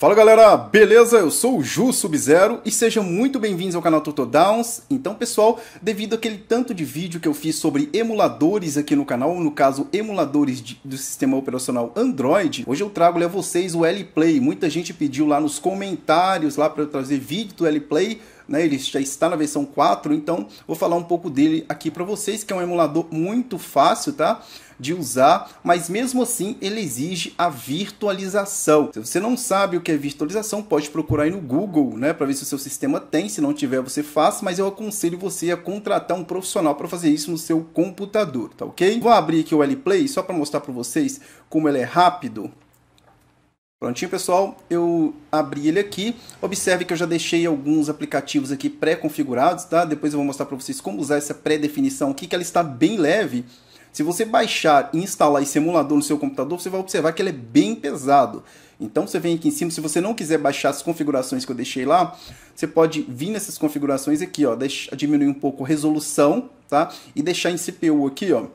Fala galera, beleza? Eu sou o Ju Sub-Zero e sejam muito bem-vindos ao canal Downs. Então, pessoal, devido àquele tanto de vídeo que eu fiz sobre emuladores aqui no canal, no caso, emuladores de, do sistema operacional Android, hoje eu trago a vocês o L-Play. Muita gente pediu lá nos comentários lá para eu trazer vídeo do L-Play né? Ele já está na versão 4, então vou falar um pouco dele aqui para vocês, que é um emulador muito fácil, tá? de usar, mas mesmo assim ele exige a virtualização. Se você não sabe o que é virtualização, pode procurar aí no Google, né, para ver se o seu sistema tem, se não tiver você faz, mas eu aconselho você a contratar um profissional para fazer isso no seu computador, tá OK? Vou abrir aqui o LPlay só para mostrar para vocês como ele é rápido. Prontinho, pessoal. Eu abri ele aqui. Observe que eu já deixei alguns aplicativos aqui pré-configurados, tá? Depois eu vou mostrar para vocês como usar essa pré-definição aqui, que ela está bem leve. Se você baixar e instalar esse emulador no seu computador, você vai observar que ele é bem pesado. Então você vem aqui em cima, se você não quiser baixar as configurações que eu deixei lá, você pode vir nessas configurações aqui, ó, diminuir um pouco a resolução, tá? E deixar em CPU aqui, ó,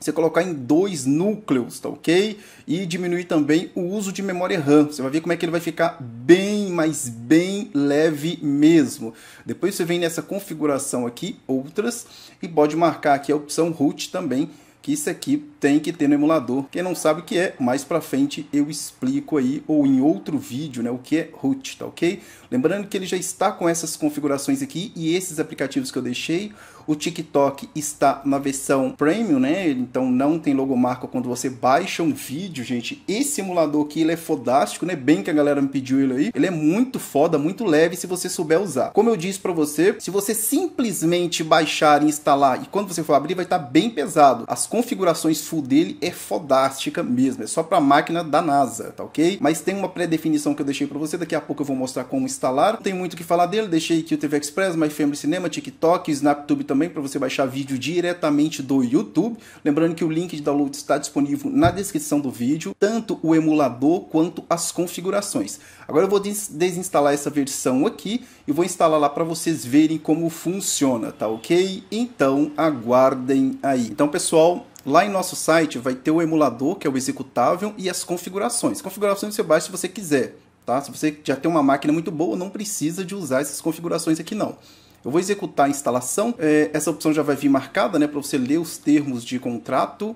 você colocar em dois núcleos, tá ok? E diminuir também o uso de memória RAM. Você vai ver como é que ele vai ficar bem, mas bem leve mesmo. Depois você vem nessa configuração aqui, outras, e pode marcar aqui a opção root também, que isso aqui tem que ter no emulador. Quem não sabe o que é, mais pra frente eu explico aí, ou em outro vídeo, né, o que é root, tá ok? Lembrando que ele já está com essas configurações aqui e esses aplicativos que eu deixei. O TikTok está na versão premium, né? Então não tem logomarca quando você baixa um vídeo, gente. Esse emulador aqui ele é fodástico, né? Bem que a galera me pediu ele aí. Ele é muito foda, muito leve se você souber usar. Como eu disse para você, se você simplesmente baixar e instalar e quando você for abrir vai estar tá bem pesado. As configurações full dele é fodástica mesmo, é só para máquina da NASA, tá ok? Mas tem uma pré-definição que eu deixei para você, daqui a pouco eu vou mostrar como instalar. Não tem muito o que falar dele, deixei aqui o TV Express, MyFamily Cinema, TikTok, SnapTube também para você baixar vídeo diretamente do YouTube. Lembrando que o link de download está disponível na descrição do vídeo, tanto o emulador quanto as configurações. Agora eu vou des desinstalar essa versão aqui e vou instalar lá para vocês verem como funciona, tá ok? Então aguardem aí. Então pessoal, Lá em nosso site vai ter o emulador, que é o executável, e as configurações. Configurações você baixa se você quiser, tá? Se você já tem uma máquina muito boa, não precisa de usar essas configurações aqui não. Eu vou executar a instalação, é, essa opção já vai vir marcada, né, para você ler os termos de contrato,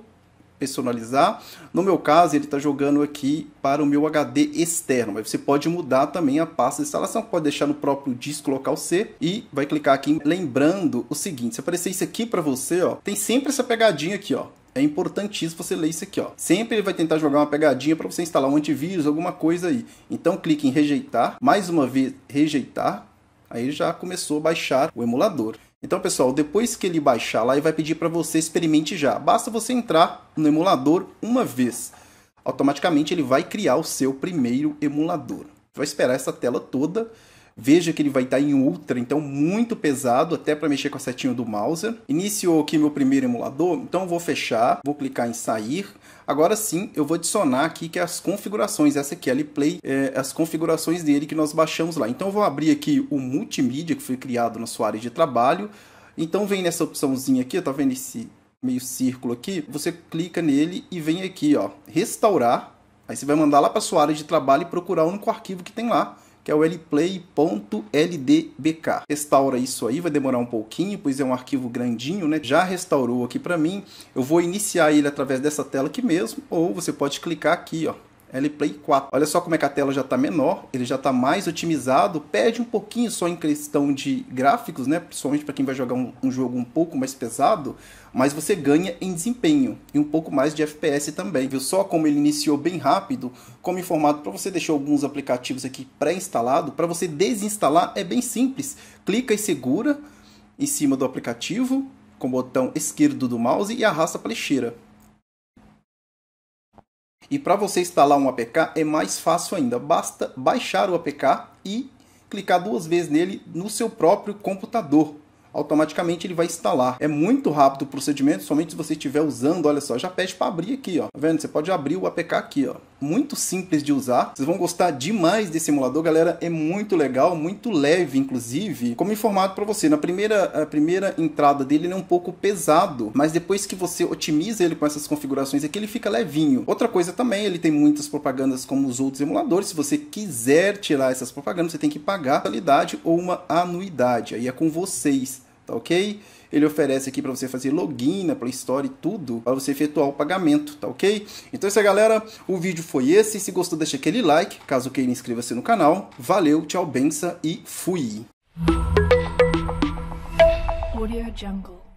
personalizar. No meu caso, ele está jogando aqui para o meu HD externo, mas você pode mudar também a pasta de instalação, pode deixar no próprio disco local C e vai clicar aqui lembrando o seguinte, se aparecer isso aqui para você, ó, tem sempre essa pegadinha aqui, ó é importantíssimo você ler isso aqui, ó. Sempre ele vai tentar jogar uma pegadinha para você instalar um antivírus, alguma coisa aí. Então clique em rejeitar, mais uma vez rejeitar, aí já começou a baixar o emulador. Então, pessoal, depois que ele baixar lá, ele vai pedir para você experimente já. Basta você entrar no emulador uma vez. Automaticamente ele vai criar o seu primeiro emulador. Vai esperar essa tela toda Veja que ele vai estar em Ultra, então muito pesado, até para mexer com a setinha do mouse. Iniciou aqui meu primeiro emulador, então vou fechar, vou clicar em sair. Agora sim, eu vou adicionar aqui que é as configurações, essa aqui é a Play, é, as configurações dele que nós baixamos lá. Então eu vou abrir aqui o multimídia que foi criado na sua área de trabalho. Então vem nessa opçãozinha aqui, tá vendo esse meio círculo aqui? Você clica nele e vem aqui, ó, restaurar. Aí você vai mandar lá para sua área de trabalho e procurar o único arquivo que tem lá que é o lplay.ldbk. Restaura isso aí, vai demorar um pouquinho, pois é um arquivo grandinho, né? Já restaurou aqui para mim. Eu vou iniciar ele através dessa tela aqui mesmo, ou você pode clicar aqui, ó, L Play 4. Olha só como é que a tela já está menor, ele já está mais otimizado, perde um pouquinho só em questão de gráficos, né? principalmente para quem vai jogar um, um, jogo um pouco mais pesado, mas você ganha em desempenho e um pouco mais de FPS também. Viu só como ele iniciou bem rápido, como informado para você deixou alguns aplicativos aqui pré-instalado, para você desinstalar é bem simples, clica e segura em cima do aplicativo com o botão esquerdo do mouse e arrasta a lixeira. E para você instalar um APK é mais fácil ainda, basta baixar o APK e clicar duas vezes nele no seu próprio computador. Automaticamente ele vai instalar. É muito rápido o procedimento, somente se você estiver usando. Olha só, já pede para abrir aqui, ó. Tá vendo? Você pode abrir o APK aqui, ó muito simples de usar. Vocês vão gostar demais desse emulador, galera. É muito legal, muito leve, inclusive. Como informado para você, na primeira, a primeira entrada dele ele é um pouco pesado, mas depois que você otimiza ele com essas configurações aqui, ele fica levinho. Outra coisa também, ele tem muitas propagandas como os outros emuladores. Se você quiser tirar essas propagandas, você tem que pagar a anuidade ou uma anuidade. Aí é com vocês tá ok? Ele oferece aqui para você fazer login na Play Store e tudo, para você efetuar o pagamento, tá ok? Então é isso aí, galera. O vídeo foi esse. Se gostou, deixa aquele like. Caso queira, inscreva-se no canal. Valeu, tchau, benção e fui! Audio Jungle